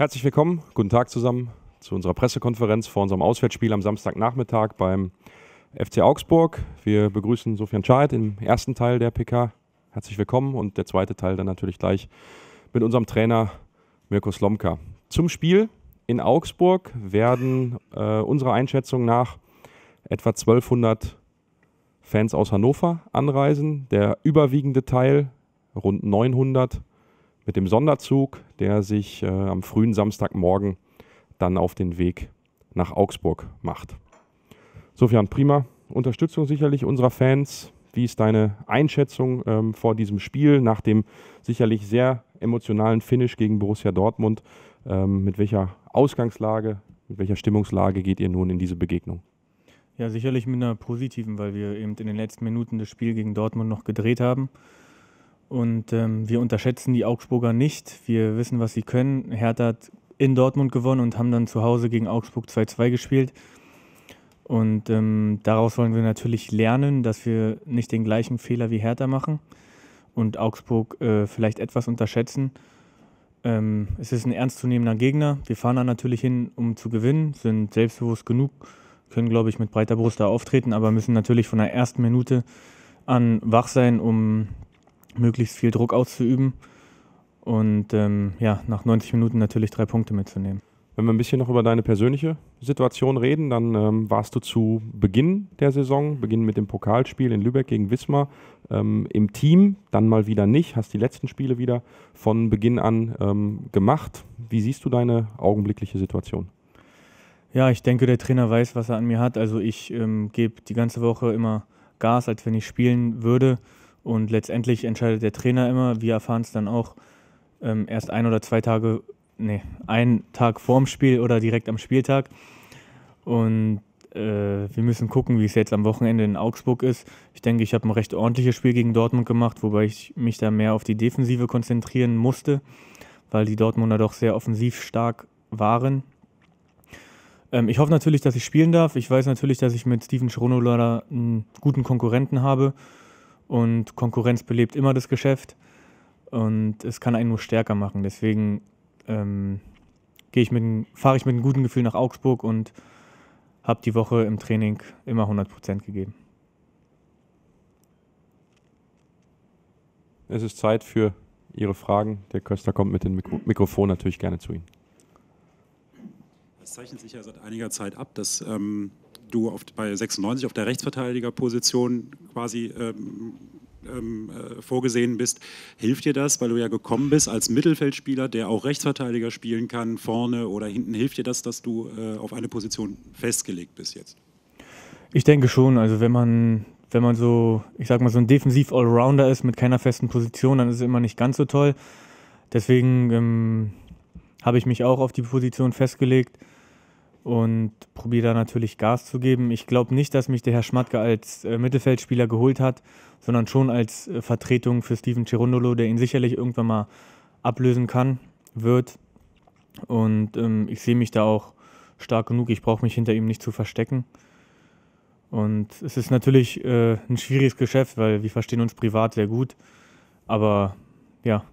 Herzlich willkommen, guten Tag zusammen zu unserer Pressekonferenz vor unserem Auswärtsspiel am Samstagnachmittag beim FC Augsburg. Wir begrüßen Sofian Schad im ersten Teil der PK. Herzlich willkommen und der zweite Teil dann natürlich gleich mit unserem Trainer Mirko Slomka. Zum Spiel in Augsburg werden äh, unserer Einschätzung nach etwa 1200 Fans aus Hannover anreisen. Der überwiegende Teil, rund 900, mit dem Sonderzug, der sich äh, am frühen Samstagmorgen dann auf den Weg nach Augsburg macht. Sofian, prima Unterstützung sicherlich unserer Fans. Wie ist deine Einschätzung ähm, vor diesem Spiel nach dem sicherlich sehr emotionalen Finish gegen Borussia Dortmund? Ähm, mit welcher Ausgangslage, mit welcher Stimmungslage geht ihr nun in diese Begegnung? Ja, sicherlich mit einer positiven, weil wir eben in den letzten Minuten das Spiel gegen Dortmund noch gedreht haben. Und ähm, wir unterschätzen die Augsburger nicht. Wir wissen, was sie können. Hertha hat in Dortmund gewonnen und haben dann zu Hause gegen Augsburg 2-2 gespielt. Und ähm, daraus wollen wir natürlich lernen, dass wir nicht den gleichen Fehler wie Hertha machen und Augsburg äh, vielleicht etwas unterschätzen. Ähm, es ist ein ernstzunehmender Gegner. Wir fahren da natürlich hin, um zu gewinnen, sind selbstbewusst genug, können, glaube ich, mit breiter Brust da auftreten, aber müssen natürlich von der ersten Minute an wach sein, um möglichst viel Druck auszuüben und ähm, ja, nach 90 Minuten natürlich drei Punkte mitzunehmen. Wenn wir ein bisschen noch über deine persönliche Situation reden, dann ähm, warst du zu Beginn der Saison, Beginn mit dem Pokalspiel in Lübeck gegen Wismar, ähm, im Team, dann mal wieder nicht, hast die letzten Spiele wieder von Beginn an ähm, gemacht. Wie siehst du deine augenblickliche Situation? Ja, ich denke, der Trainer weiß, was er an mir hat. Also ich ähm, gebe die ganze Woche immer Gas, als wenn ich spielen würde. Und letztendlich entscheidet der Trainer immer, wir erfahren es dann auch ähm, erst ein oder zwei Tage, nee, einen Tag vorm Spiel oder direkt am Spieltag. Und äh, wir müssen gucken, wie es jetzt am Wochenende in Augsburg ist. Ich denke, ich habe ein recht ordentliches Spiel gegen Dortmund gemacht, wobei ich mich da mehr auf die Defensive konzentrieren musste, weil die Dortmunder doch sehr offensiv stark waren. Ähm, ich hoffe natürlich, dass ich spielen darf. Ich weiß natürlich, dass ich mit Steven Schronola einen guten Konkurrenten habe. Und Konkurrenz belebt immer das Geschäft und es kann einen nur stärker machen. Deswegen ähm, fahre ich mit einem guten Gefühl nach Augsburg und habe die Woche im Training immer 100 gegeben. Es ist Zeit für Ihre Fragen. Der Köster kommt mit dem Mikro Mikrofon natürlich gerne zu Ihnen. Es zeichnet sich ja seit einiger Zeit ab, dass ähm, du auf, bei 96 auf der Rechtsverteidigerposition quasi ähm, ähm, äh, vorgesehen bist, hilft dir das, weil du ja gekommen bist als Mittelfeldspieler, der auch Rechtsverteidiger spielen kann, vorne oder hinten, hilft dir das, dass du äh, auf eine Position festgelegt bist jetzt? Ich denke schon, also wenn man, wenn man so, ich sag mal, so ein Defensiv-Allrounder ist mit keiner festen Position, dann ist es immer nicht ganz so toll. Deswegen ähm, habe ich mich auch auf die Position festgelegt und probiere da natürlich Gas zu geben. Ich glaube nicht, dass mich der Herr Schmatke als äh, Mittelfeldspieler geholt hat, sondern schon als äh, Vertretung für Steven Cirundolo, der ihn sicherlich irgendwann mal ablösen kann, wird. Und ähm, ich sehe mich da auch stark genug. Ich brauche mich hinter ihm nicht zu verstecken. Und es ist natürlich äh, ein schwieriges Geschäft, weil wir verstehen uns privat sehr gut. Aber ja,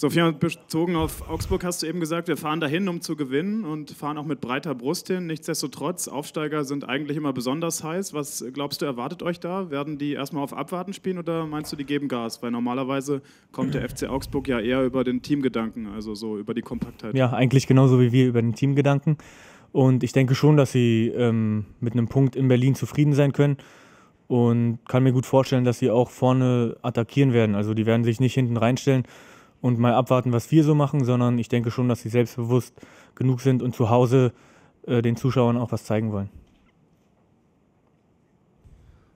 Sophia, bezogen auf Augsburg hast du eben gesagt, wir fahren dahin, um zu gewinnen und fahren auch mit breiter Brust hin. Nichtsdestotrotz, Aufsteiger sind eigentlich immer besonders heiß. Was glaubst du, erwartet euch da? Werden die erstmal auf Abwarten spielen oder meinst du, die geben Gas? Weil normalerweise kommt der FC Augsburg ja eher über den Teamgedanken, also so über die Kompaktheit. Ja, eigentlich genauso wie wir über den Teamgedanken. Und ich denke schon, dass sie ähm, mit einem Punkt in Berlin zufrieden sein können und kann mir gut vorstellen, dass sie auch vorne attackieren werden. Also die werden sich nicht hinten reinstellen und mal abwarten, was wir so machen, sondern ich denke schon, dass sie selbstbewusst genug sind und zu Hause äh, den Zuschauern auch was zeigen wollen.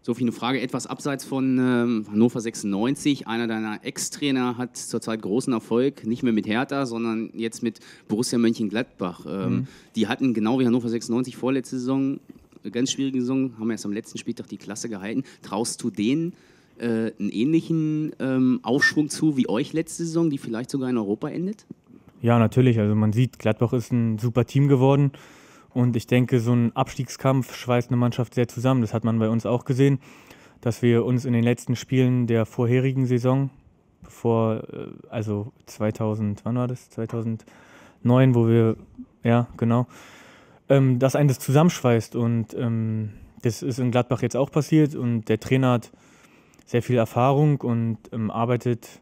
Sophie, eine Frage etwas abseits von ähm, Hannover 96. Einer deiner Ex-Trainer hat zurzeit großen Erfolg, nicht mehr mit Hertha, sondern jetzt mit Borussia Mönchengladbach. Ähm, mhm. Die hatten genau wie Hannover 96 vorletzte Saison, eine ganz schwierige Saison, haben erst am letzten Spieltag die Klasse gehalten. Traust du denen äh, einen ähnlichen ähm, Aufschwung zu wie euch letzte Saison, die vielleicht sogar in Europa endet? Ja, natürlich. Also man sieht, Gladbach ist ein super Team geworden. Und ich denke, so ein Abstiegskampf schweißt eine Mannschaft sehr zusammen. Das hat man bei uns auch gesehen, dass wir uns in den letzten Spielen der vorherigen Saison, bevor, äh, also 2000, wann war das? 2009, wo wir, ja, genau, ähm, dass einen das zusammenschweißt. Und ähm, das ist in Gladbach jetzt auch passiert. Und der Trainer hat sehr viel Erfahrung und ähm, arbeitet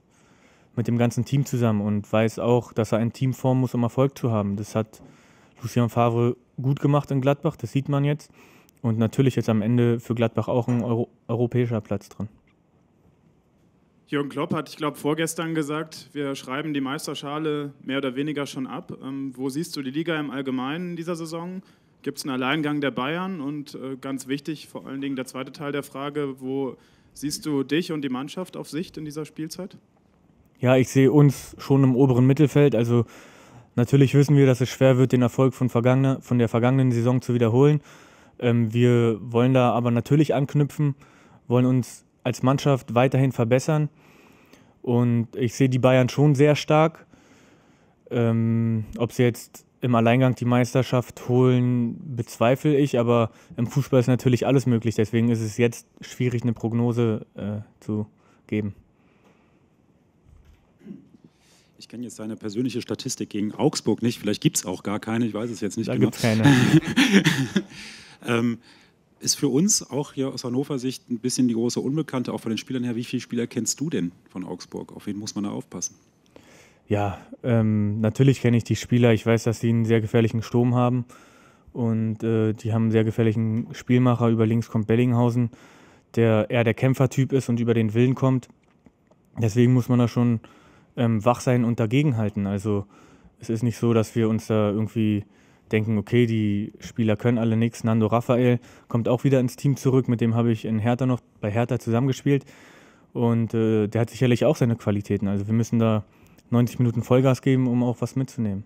mit dem ganzen Team zusammen und weiß auch, dass er ein Team formen muss, um Erfolg zu haben. Das hat Lucien Favre gut gemacht in Gladbach, das sieht man jetzt. Und natürlich jetzt am Ende für Gladbach auch ein Euro europäischer Platz drin. Jürgen Klopp hat, ich glaube, vorgestern gesagt, wir schreiben die Meisterschale mehr oder weniger schon ab. Ähm, wo siehst du die Liga im Allgemeinen in dieser Saison? Gibt es einen Alleingang der Bayern? Und äh, ganz wichtig, vor allen Dingen der zweite Teil der Frage, wo Siehst du dich und die Mannschaft auf Sicht in dieser Spielzeit? Ja, ich sehe uns schon im oberen Mittelfeld. Also natürlich wissen wir, dass es schwer wird, den Erfolg von, vergangener, von der vergangenen Saison zu wiederholen. Ähm, wir wollen da aber natürlich anknüpfen, wollen uns als Mannschaft weiterhin verbessern. Und ich sehe die Bayern schon sehr stark. Ähm, ob sie jetzt im Alleingang die Meisterschaft holen, bezweifle ich, aber im Fußball ist natürlich alles möglich. Deswegen ist es jetzt schwierig, eine Prognose äh, zu geben. Ich kenne jetzt seine persönliche Statistik gegen Augsburg nicht. Vielleicht gibt es auch gar keine. Ich weiß es jetzt nicht da genau. Da gibt es keine. ähm, ist für uns auch hier aus Hannover Sicht ein bisschen die große Unbekannte, auch von den Spielern her. Wie viele Spieler kennst du denn von Augsburg? Auf wen muss man da aufpassen? ja, ähm, natürlich kenne ich die Spieler. Ich weiß, dass sie einen sehr gefährlichen Sturm haben und äh, die haben einen sehr gefährlichen Spielmacher. Über links kommt Bellinghausen, der eher der Kämpfertyp ist und über den Willen kommt. Deswegen muss man da schon ähm, wach sein und dagegenhalten. Also es ist nicht so, dass wir uns da irgendwie denken, okay, die Spieler können alle nichts. Nando Raphael kommt auch wieder ins Team zurück, mit dem habe ich in Hertha noch bei Hertha zusammengespielt. Und äh, der hat sicherlich auch seine Qualitäten. Also wir müssen da 90 Minuten Vollgas geben, um auch was mitzunehmen.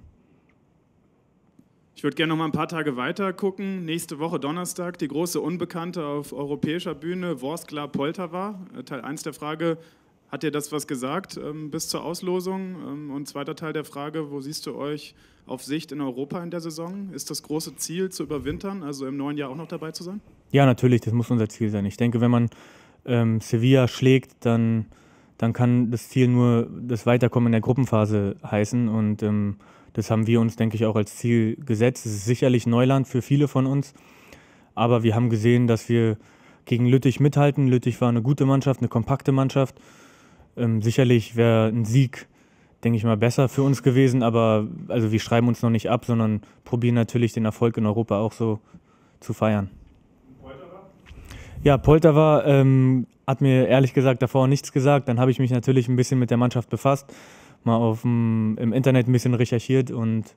Ich würde gerne noch mal ein paar Tage weiter gucken. Nächste Woche Donnerstag die große Unbekannte auf europäischer Bühne, Vorskla Poltava. Äh, Teil 1 der Frage, hat dir das was gesagt ähm, bis zur Auslosung? Ähm, und zweiter Teil der Frage, wo siehst du euch auf Sicht in Europa in der Saison? Ist das große Ziel zu überwintern, also im neuen Jahr auch noch dabei zu sein? Ja, natürlich, das muss unser Ziel sein. Ich denke, wenn man ähm, Sevilla schlägt, dann dann kann das Ziel nur das Weiterkommen in der Gruppenphase heißen. Und ähm, das haben wir uns, denke ich, auch als Ziel gesetzt. Es ist sicherlich Neuland für viele von uns. Aber wir haben gesehen, dass wir gegen Lüttich mithalten. Lüttich war eine gute Mannschaft, eine kompakte Mannschaft. Ähm, sicherlich wäre ein Sieg, denke ich mal, besser für uns gewesen. Aber also wir schreiben uns noch nicht ab, sondern probieren natürlich den Erfolg in Europa auch so zu feiern. Ja, Polter ähm, hat mir ehrlich gesagt davor nichts gesagt. Dann habe ich mich natürlich ein bisschen mit der Mannschaft befasst, mal auf dem, im Internet ein bisschen recherchiert und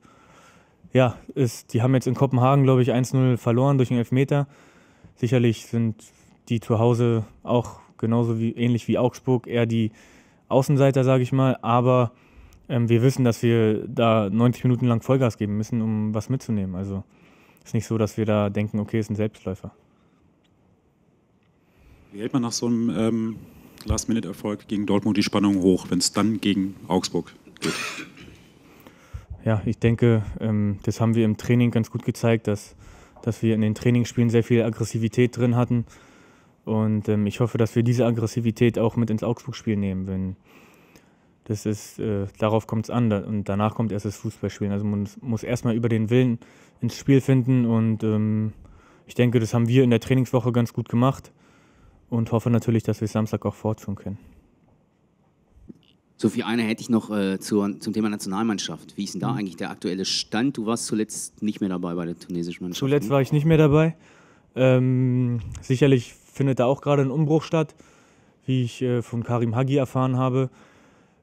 ja, ist, die haben jetzt in Kopenhagen, glaube ich, 1-0 verloren durch einen Elfmeter. Sicherlich sind die zu Hause auch genauso wie ähnlich wie Augsburg eher die Außenseiter, sage ich mal. Aber ähm, wir wissen, dass wir da 90 Minuten lang Vollgas geben müssen, um was mitzunehmen. Also ist nicht so, dass wir da denken, okay, es ist ein Selbstläufer. Wie hält man nach so einem ähm, Last-Minute-Erfolg gegen Dortmund die Spannung hoch, wenn es dann gegen Augsburg geht? Ja, ich denke, ähm, das haben wir im Training ganz gut gezeigt, dass, dass wir in den Trainingsspielen sehr viel Aggressivität drin hatten. Und ähm, ich hoffe, dass wir diese Aggressivität auch mit ins Augsburg-Spiel nehmen. Wenn das ist, äh, darauf kommt es an. Da, und danach kommt erst das Fußballspielen. Also man muss erstmal über den Willen ins Spiel finden. Und ähm, ich denke, das haben wir in der Trainingswoche ganz gut gemacht und hoffe natürlich, dass wir Samstag auch fortführen können. So viel eine hätte ich noch äh, zur, zum Thema Nationalmannschaft. Wie ist denn da mhm. eigentlich der aktuelle Stand? Du warst zuletzt nicht mehr dabei bei der tunesischen Mannschaft. Zuletzt ne? war ich nicht mehr dabei. Ähm, sicherlich findet da auch gerade ein Umbruch statt. Wie ich äh, von Karim Hagi erfahren habe,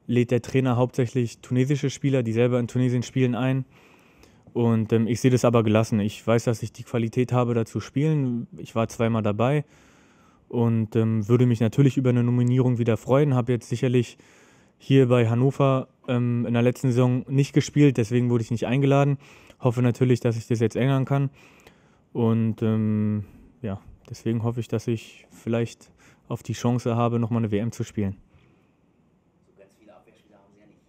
lädt der Trainer hauptsächlich tunesische Spieler, die selber in Tunesien spielen, ein. Und ähm, ich sehe das aber gelassen. Ich weiß, dass ich die Qualität habe, da zu spielen. Ich war zweimal dabei und ähm, würde mich natürlich über eine Nominierung wieder freuen. Habe jetzt sicherlich hier bei Hannover ähm, in der letzten Saison nicht gespielt, deswegen wurde ich nicht eingeladen. Hoffe natürlich, dass ich das jetzt ändern kann. Und ähm, ja, deswegen hoffe ich, dass ich vielleicht auf die Chance habe, nochmal eine WM zu spielen. So ganz viele Abwehrspieler haben sie ja nicht.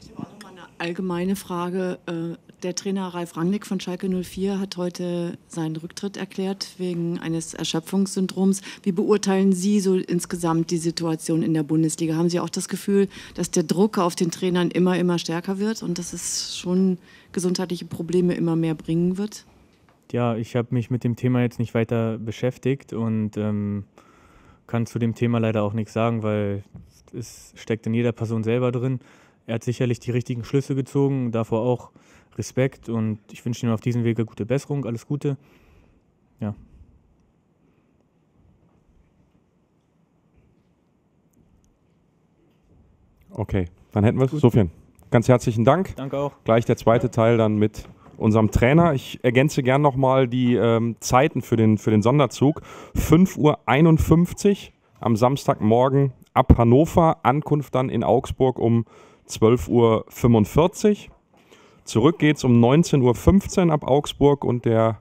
Ich habe auch nochmal eine allgemeine Frage. Äh der Trainer Ralf Rangnick von Schalke 04 hat heute seinen Rücktritt erklärt wegen eines Erschöpfungssyndroms. Wie beurteilen Sie so insgesamt die Situation in der Bundesliga? Haben Sie auch das Gefühl, dass der Druck auf den Trainern immer, immer stärker wird und dass es schon gesundheitliche Probleme immer mehr bringen wird? Ja, ich habe mich mit dem Thema jetzt nicht weiter beschäftigt und ähm, kann zu dem Thema leider auch nichts sagen, weil es steckt in jeder Person selber drin. Er hat sicherlich die richtigen Schlüsse gezogen, davor auch Respekt und ich wünsche Ihnen auf diesem Wege gute Besserung, alles Gute. Ja. Okay, dann hätten wir es. Sofian, ganz herzlichen Dank. Danke auch. Gleich der zweite Teil dann mit unserem Trainer. Ich ergänze gern nochmal die ähm, Zeiten für den, für den Sonderzug. 5.51 Uhr am Samstagmorgen ab Hannover, Ankunft dann in Augsburg um 12.45 Uhr. Zurück geht's um 19.15 Uhr ab Augsburg und der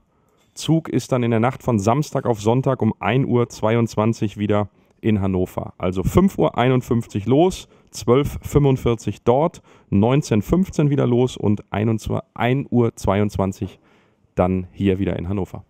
Zug ist dann in der Nacht von Samstag auf Sonntag um 1.22 Uhr wieder in Hannover. Also 5.51 Uhr los, 12.45 Uhr dort, 19.15 Uhr wieder los und 1.22 Uhr dann hier wieder in Hannover.